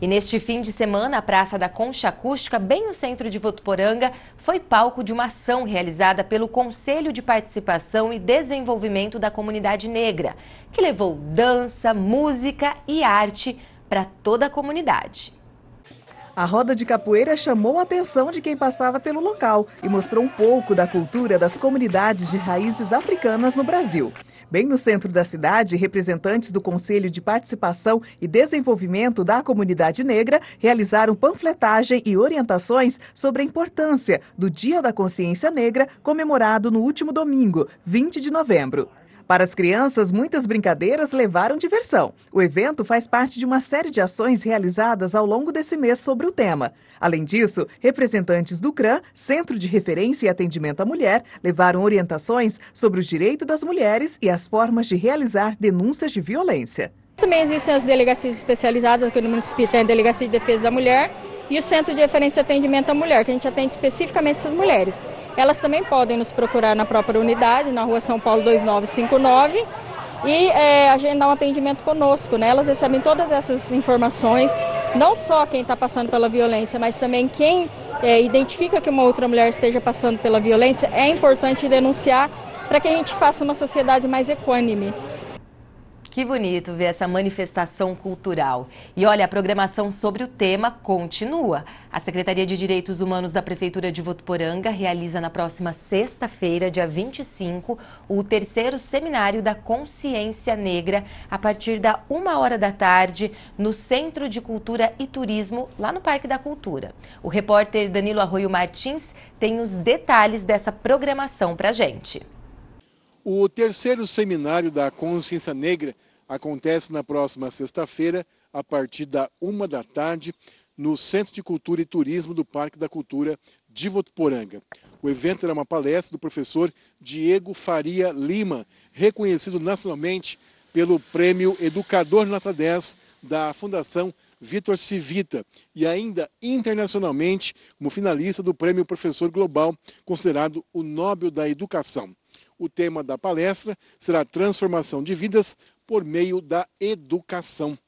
E neste fim de semana, a Praça da Concha Acústica, bem no centro de Votuporanga, foi palco de uma ação realizada pelo Conselho de Participação e Desenvolvimento da Comunidade Negra, que levou dança, música e arte para toda a comunidade. A roda de capoeira chamou a atenção de quem passava pelo local e mostrou um pouco da cultura das comunidades de raízes africanas no Brasil. Bem no centro da cidade, representantes do Conselho de Participação e Desenvolvimento da Comunidade Negra realizaram panfletagem e orientações sobre a importância do Dia da Consciência Negra, comemorado no último domingo, 20 de novembro. Para as crianças, muitas brincadeiras levaram diversão. O evento faz parte de uma série de ações realizadas ao longo desse mês sobre o tema. Além disso, representantes do CRAM, Centro de Referência e Atendimento à Mulher, levaram orientações sobre os direitos das mulheres e as formas de realizar denúncias de violência. Também existem as delegacias especializadas, aqui no município tem a Delegacia de Defesa da Mulher e o Centro de Referência e Atendimento à Mulher, que a gente atende especificamente essas mulheres. Elas também podem nos procurar na própria unidade, na rua São Paulo 2959, e é, agendar um atendimento conosco. Né? Elas recebem todas essas informações, não só quem está passando pela violência, mas também quem é, identifica que uma outra mulher esteja passando pela violência. É importante denunciar para que a gente faça uma sociedade mais equânime. Que bonito ver essa manifestação cultural. E olha, a programação sobre o tema continua. A Secretaria de Direitos Humanos da Prefeitura de Votuporanga realiza na próxima sexta-feira, dia 25, o terceiro seminário da Consciência Negra, a partir da uma hora da tarde, no Centro de Cultura e Turismo, lá no Parque da Cultura. O repórter Danilo Arroio Martins tem os detalhes dessa programação para gente. O terceiro seminário da Consciência Negra acontece na próxima sexta-feira, a partir da uma da tarde, no Centro de Cultura e Turismo do Parque da Cultura de Votuporanga. O evento era uma palestra do professor Diego Faria Lima, reconhecido nacionalmente pelo Prêmio Educador Nota 10 da Fundação Vitor Civita e ainda internacionalmente como finalista do Prêmio Professor Global, considerado o Nobel da Educação. O tema da palestra será Transformação de Vidas por meio da Educação.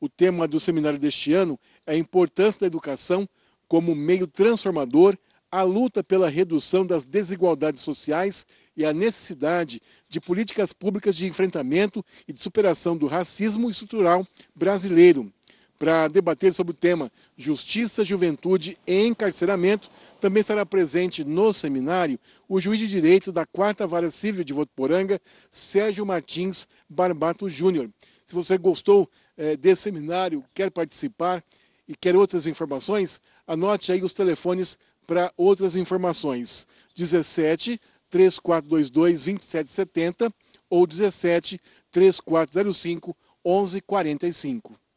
O tema do seminário deste ano é a importância da educação como meio transformador, a luta pela redução das desigualdades sociais e a necessidade de políticas públicas de enfrentamento e de superação do racismo estrutural brasileiro, para debater sobre o tema Justiça, Juventude e Encarceramento. Também estará presente no seminário o juiz de direito da 4 Vara Civil de Votuporanga, Sérgio Martins Barbato Júnior. Se você gostou eh, desse seminário, quer participar e quer outras informações, anote aí os telefones para outras informações. 17 3422 2770 ou 17 3405 1145.